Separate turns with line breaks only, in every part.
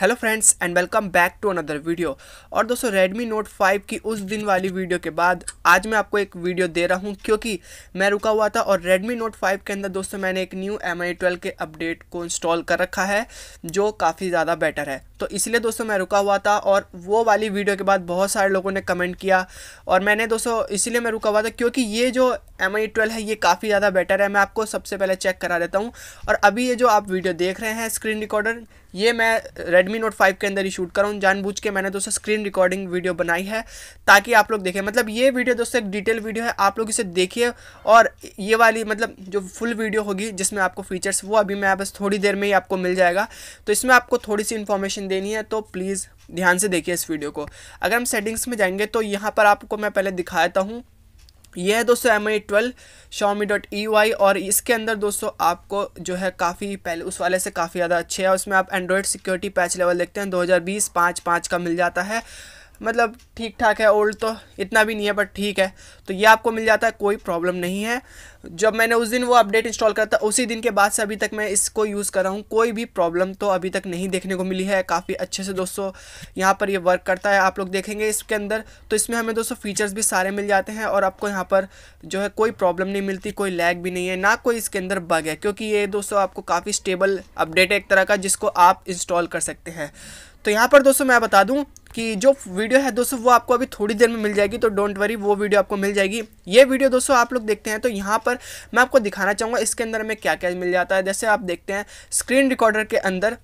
hello friends and welcome back to another video और दोस्तों Redmi note 5 की उस दिन वाली वीडियो के बाद आज मैं आपको एक वीडियो दे रहा हूं क्योंकि मैं रुका हुआ था और रेडमी नोट 5 के अंदर दोस्तों मैंने एक न्यू एम आई के अपडेट को इंस्टॉल कर रखा है जो काफ़ी ज़्यादा बेटर है तो इसलिए दोस्तों मैं रुका हुआ था और वो वाली वीडियो के बाद बहुत सारे लोगों ने कमेंट किया और मैंने दोस्तों इसलिए मैं रुका हुआ था क्योंकि ये जो एम आई ट्वेल्व है ये काफ़ी ज़्यादा बेटर है मैं आपको सबसे पहले चेक करा देता हूँ और अभी ये जो आप वीडियो देख रहे हैं स्क्रीन रिकॉर्डर ये मैं रेडमी नोट फाइव के अंदर ही शूट कर रहा हूँ जानबूझ के मैंने दोस्तों स्क्रीन रिकॉर्डिंग वीडियो बनाई है ताकि आप लोग देखें मतलब ये वीडियो दोस्तों एक डिटेल वीडियो है आप लोग इसे देखिए और ये वाली मतलब जो फुल वीडियो होगी जिसमें आपको फीचर्स वो अभी मैं बस थोड़ी देर में ही आपको मिल जाएगा तो इसमें आपको थोड़ी सी इन्फॉर्मेशन देनी है तो प्लीज़ ध्यान से देखिए इस वीडियो को अगर हम सेटिंग्स में जाएंगे तो यहाँ पर आपको मैं पहले दिखाता हूँ यह है दोस्तों M I twelve Xiaomi dot E Y और इसके अंदर दोस्तों आपको जो है काफ़ी पहले उस वाले से काफ़ी ज़्यादा अच्छे है उसमें आप एंड्रॉयड सिक्योरिटी पैच लेवल देखते हैं 2020 हज़ार बीस का मिल जाता है मतलब ठीक ठाक है ओल्ड तो इतना भी नहीं है बट ठीक है तो ये आपको मिल जाता है कोई प्रॉब्लम नहीं है जब मैंने उस दिन वो अपडेट इंस्टॉल करा था उसी दिन के बाद से अभी तक मैं इसको यूज़ कर रहा हूँ कोई भी प्रॉब्लम तो अभी तक नहीं देखने को मिली है काफ़ी अच्छे से दोस्तों यहाँ पर ये वर्क करता है आप लोग देखेंगे इसके अंदर तो इसमें हमें दोस्तों फीचर्स भी सारे मिल जाते हैं और आपको यहाँ पर जो है कोई प्रॉब्लम नहीं मिलती कोई लैग भी नहीं है ना कोई इसके अंदर बग है क्योंकि ये दोस्तों आपको काफ़ी स्टेबल अपडेट है एक तरह का जिसको आप इंस्टॉल कर सकते हैं तो यहाँ पर दोस्तों मैं बता दूँ कि जो वीडियो है दोस्तों वो आपको अभी थोड़ी देर में मिल जाएगी तो डोंट वरी वो वीडियो आपको मिल जाएगी ये वीडियो दोस्तों आप लोग देखते हैं तो यहाँ पर मैं आपको दिखाना चाहूँगा इसके अंदर हमें क्या क्या मिल जाता है जैसे आप देखते हैं स्क्रीन रिकॉर्डर के अंदर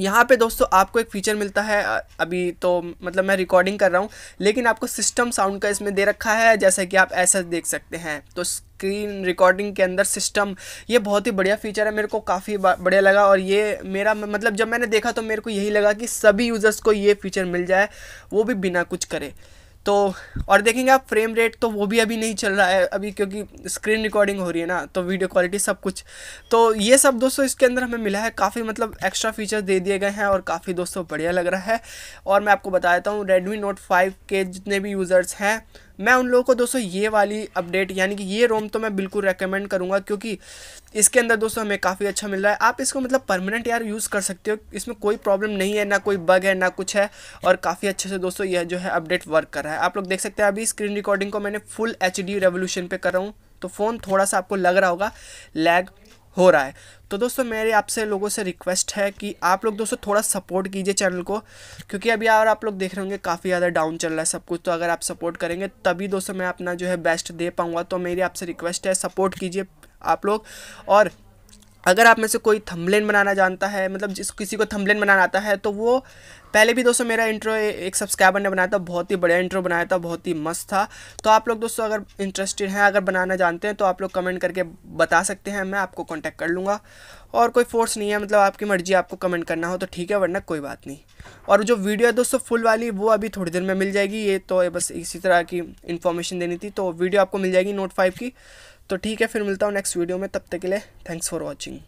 यहाँ पे दोस्तों आपको एक फ़ीचर मिलता है अभी तो मतलब मैं रिकॉर्डिंग कर रहा हूँ लेकिन आपको सिस्टम साउंड का इसमें दे रखा है जैसा कि आप ऐसा देख सकते हैं तो स्क्रीन रिकॉर्डिंग के अंदर सिस्टम ये बहुत ही बढ़िया फीचर है मेरे को काफ़ी बढ़िया लगा और ये मेरा मतलब जब मैंने देखा तो मेरे को यही लगा कि सभी यूज़र्स को ये फीचर मिल जाए वो भी बिना कुछ करे तो और देखेंगे आप फ्रेम रेट तो वो भी अभी नहीं चल रहा है अभी क्योंकि स्क्रीन रिकॉर्डिंग हो रही है ना तो वीडियो क्वालिटी सब कुछ तो ये सब दोस्तों इसके अंदर हमें मिला है काफ़ी मतलब एक्स्ट्रा फीचर दे दिए गए हैं और काफ़ी दोस्तों बढ़िया लग रहा है और मैं आपको बता देता हूँ रेडमी नोट फाइव के जितने भी यूज़र्स हैं मैं उन लोगों को दोस्तों ये वाली अपडेट यानी कि ये रोम तो मैं बिल्कुल रेकमेंड करूँगा क्योंकि इसके अंदर दोस्तों हमें काफ़ी अच्छा मिल रहा है आप इसको मतलब परमानेंट यार यूज़ कर सकते हो इसमें कोई प्रॉब्लम नहीं है ना कोई बग है ना कुछ है और काफ़ी अच्छे से दोस्तों यह जो है अपडेट वर्क कर रहा है आप लोग देख सकते हैं अभी स्क्रीन रिकॉर्डिंग को मैंने फुल एच डी रेवोल्यूशन पे कर रहा हूँ तो फ़ोन थोड़ा सा आपको लग रहा होगा लैग हो रहा है तो दोस्तों मेरे आपसे लोगों से रिक्वेस्ट है कि आप लोग दोस्तों थोड़ा सपोर्ट कीजिए चैनल को क्योंकि अभी और आप लोग देख रहे होंगे काफ़ी ज़्यादा डाउन चल रहा है सब कुछ तो अगर आप सपोर्ट करेंगे तभी दोस्तों मैं अपना जो है बेस्ट दे पाऊँगा तो मेरी आपसे रिक्वेस्ट है सपोर्ट कीजिए आप लोग और अगर आप में से कोई थंबलेन बनाना जानता है मतलब जिस किसी को थंबलेन बनाना आता है तो वो पहले भी दोस्तों मेरा इंट्रो एक सब्सक्राइबर ने बनाया था बहुत ही बढ़िया इंट्रो बनाया था बहुत ही मस्त था तो आप लोग दोस्तों अगर इंटरेस्टेड हैं अगर बनाना जानते हैं तो आप लोग कमेंट करके बता सकते हैं मैं आपको कॉन्टैक्ट कर लूँगा और कोई फोर्स नहीं है मतलब आपकी मर्जी आपको कमेंट करना हो तो ठीक है वरना कोई बात नहीं और जो वीडियो है दोस्तों फुल वाली वो अभी थोड़ी देर में मिल जाएगी ये तो बस इसी तरह की इन्फॉर्मेशन देनी थी तो वीडियो आपको मिल जाएगी नोट फाइव की तो ठीक है फिर मिलता हूँ नेक्स्ट वीडियो में तब तक के लिए थैंक्स फॉर वॉचिंग